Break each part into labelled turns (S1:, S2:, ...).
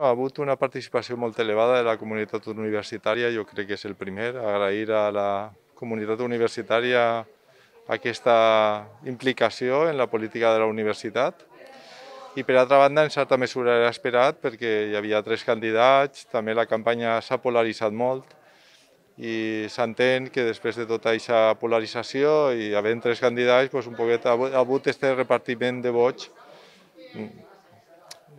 S1: Ha hagut una participació molt elevada de la comunitat universitària, jo crec que és el primer, agrair a la comunitat universitària aquesta implicació en la política de la universitat. I per altra banda, en certa mesura era esperat perquè hi havia tres candidats, també la campanya s'ha polaritzat molt i s'entén que després de tota aquesta polarització i havent tres candidats, doncs un poquet ha hagut aquest repartiment de vots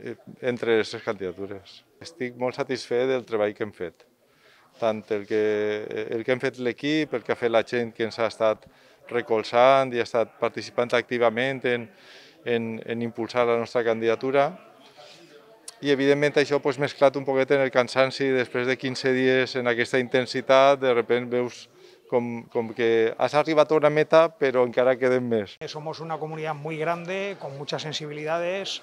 S1: Eh, entre les tres candidatures. Estic molt satisfet del treball que hem fet, tant el que, el que hem fet l'equip, el que ha fet la gent que ens ha estat recolzant i ha estat participant activament en, en, en impulsar la nostra candidatura, i evidentment això pues, mesclat un poquet en el cansanci, després de 15 dies en aquesta intensitat, de repent veus com, com que has arribat a una meta, però encara queden més.
S2: Somos una comunidad muy grande, con muchas sensibilidades,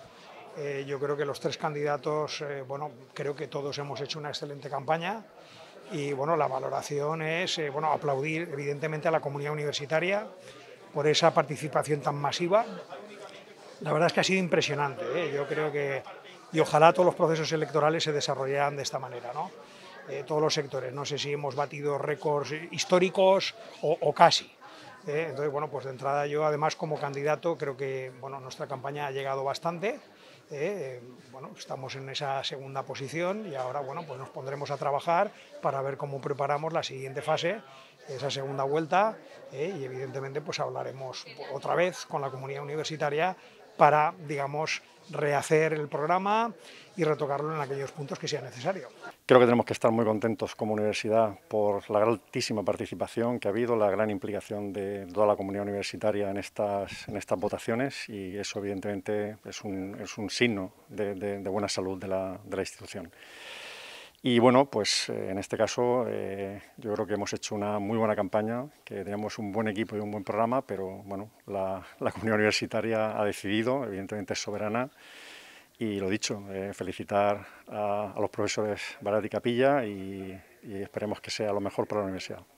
S2: Eh, yo creo que los tres candidatos, eh, bueno, creo que todos hemos hecho una excelente campaña y bueno, la valoración es eh, bueno, aplaudir evidentemente a la comunidad universitaria por esa participación tan masiva. La verdad es que ha sido impresionante, yo creo que, y ojalá todos los procesos electorales se desarrollaran de esta manera, ¿no? todos los sectores, no sé si hemos batido récords históricos o casi. Eh, entonces, bueno, pues de entrada yo además como candidato creo que nuestra campaña ha llegado bastante. Eh, bueno, estamos en esa segunda posición y ahora bueno, pues nos pondremos a trabajar para ver cómo preparamos la siguiente fase, esa segunda vuelta, eh, y evidentemente pues hablaremos otra vez con la comunidad universitaria para, digamos, rehacer el programa y retocarlo en aquellos puntos que sea necesario.
S3: Creo que tenemos que estar muy contentos como universidad por la altísima participación que ha habido, la gran implicación de toda la comunidad universitaria en estas, en estas votaciones y eso evidentemente es un, signo de, buena salud de la institución. Y bueno, pues eh, en este caso eh, yo creo que hemos hecho una muy buena campaña, que tenemos un buen equipo y un buen programa, pero bueno, la, comunidad universitaria ha decidido, evidentemente es soberana, y lo dicho, eh, felicitar a, los profesores Barat y
S1: Capilla y esperemos que sea lo mejor para la universidad.